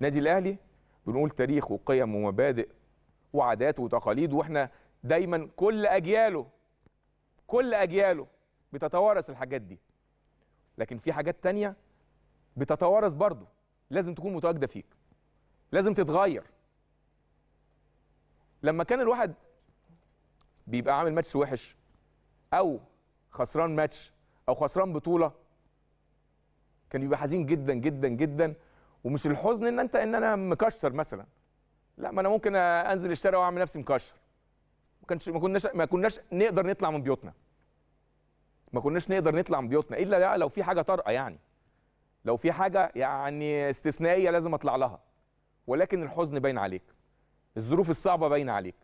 النادي الاهلي بنقول تاريخ وقيم ومبادئ وعادات وتقاليد واحنا دايما كل اجياله كل اجياله بتتوارث الحاجات دي لكن في حاجات تانية بتتوارث برضه لازم تكون متواجده فيك لازم تتغير لما كان الواحد بيبقى عامل ماتش وحش او خسران ماتش او خسران بطوله كان بيبقى حزين جدا جدا جدا ومش الحزن ان انت ان انا مكشر مثلا لا ما انا ممكن انزل الشارع واعمل نفسي مكشر ما كانش ما كناش ما كناش نقدر نطلع من بيوتنا ما كناش نقدر نطلع من بيوتنا الا لو في حاجه طارئه يعني لو في حاجه يعني استثنائيه لازم اطلع لها ولكن الحزن باين عليك الظروف الصعبه باينه عليك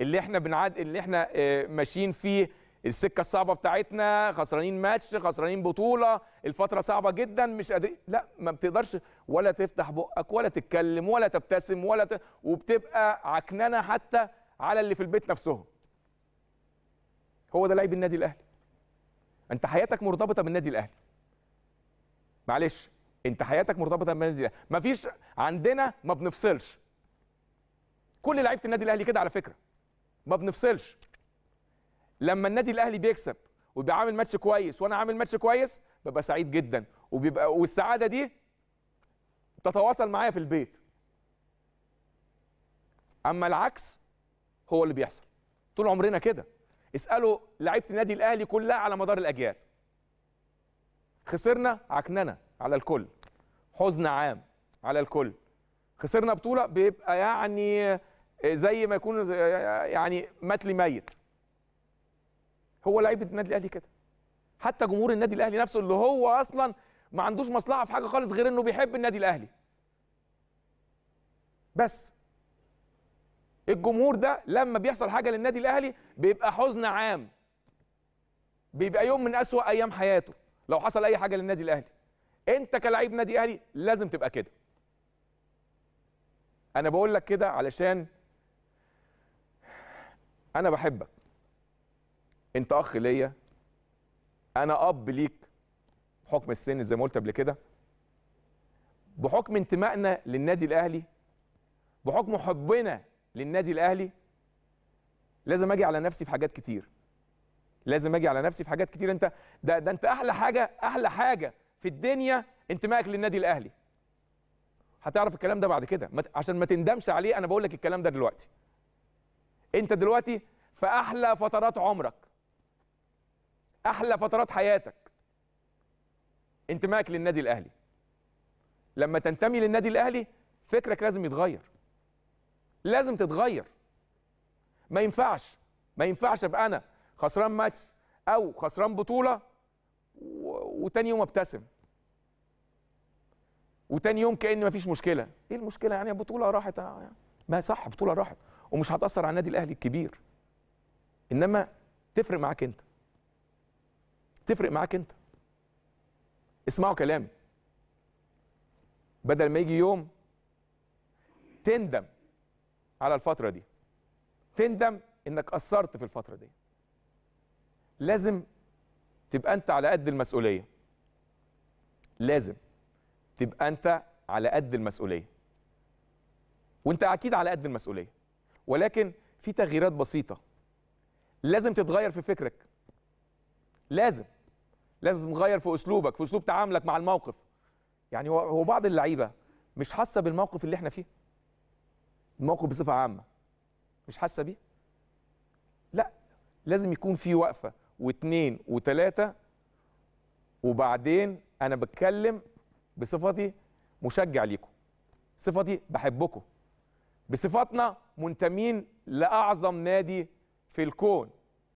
اللي احنا بنعد اللي احنا آه، ماشيين فيه السكه الصعبه بتاعتنا خسرانين ماتش خسرانين بطوله الفتره صعبه جدا مش قادرين لا ما بتقدرش ولا تفتح بقك ولا تتكلم ولا تبتسم ولا ت... وبتبقى عكننه حتى على اللي في البيت نفسهم هو ده لعيب النادي الاهلي انت حياتك مرتبطه بالنادي الاهلي معلش انت حياتك مرتبطه بالنادي الاهلي مفيش عندنا ما بنفصلش كل لعيبه النادي الاهلي كده على فكره ما بنفصلش لما النادي الاهلي بيكسب ويبقى عامل ماتش كويس وانا عامل ماتش كويس ببقى سعيد جدا وبيبقى والسعاده دي تتواصل معايا في البيت اما العكس هو اللي بيحصل طول عمرنا كده اسالوا لعيبه النادي الاهلي كلها على مدار الاجيال خسرنا عكننه على الكل حزن عام على الكل خسرنا بطوله بيبقى يعني زي ما يكون يعني متلي ميت هو لعيبه النادي الاهلي كده حتى جمهور النادي الاهلي نفسه اللي هو اصلا ما عندوش مصلحه في حاجه خالص غير انه بيحب النادي الاهلي بس الجمهور ده لما بيحصل حاجه للنادي الاهلي بيبقى حزن عام بيبقى يوم من اسوا ايام حياته لو حصل اي حاجه للنادي الاهلي انت كلاعب نادي اهلي لازم تبقى كده انا بقول لك كده علشان انا بحبك انت اخ ليا انا اب ليك بحكم السن زي ما قلت قبل كده بحكم انتمائنا للنادي الاهلي بحكم حبنا للنادي الاهلي لازم اجي على نفسي في حاجات كتير لازم اجي على نفسي في حاجات كتير انت ده, ده انت احلى حاجه احلى حاجه في الدنيا انتمائك للنادي الاهلي هتعرف الكلام ده بعد كده عشان ما تندمش عليه انا بقول لك الكلام ده دلوقتي انت دلوقتي في احلى فترات عمرك احلى فترات حياتك انتمائك للنادي الاهلي لما تنتمي للنادي الاهلي فكرك لازم يتغير لازم تتغير ما ينفعش ما ينفعش ابقى انا خسران ماتش او خسران بطوله و... وتاني يوم ابتسم وتاني يوم كان مفيش مشكله ايه المشكله يعني بطوله راحت يعني. ما صح بطوله راحت ومش هتاثر على النادي الاهلي الكبير انما تفرق معاك انت تفرق معاك انت اسمعوا كلامي بدل ما يجي يوم تندم على الفترة دي تندم انك قصرت في الفترة دي لازم تبقى انت على قد المسؤولية لازم تبقى انت على قد المسؤولية وانت اكيد على قد المسؤولية ولكن في تغييرات بسيطة لازم تتغير في فكرك لازم لازم تغير في اسلوبك في اسلوب تعاملك مع الموقف يعني هو بعض اللعيبه مش حاسه بالموقف اللي احنا فيه الموقف بصفه عامه مش حاسه بيه لا لازم يكون في وقفه واثنين وثلاثه وبعدين انا بتكلم بصفتي مشجع ليكم صفتي بحبكم بصفتنا منتمين لاعظم نادي في الكون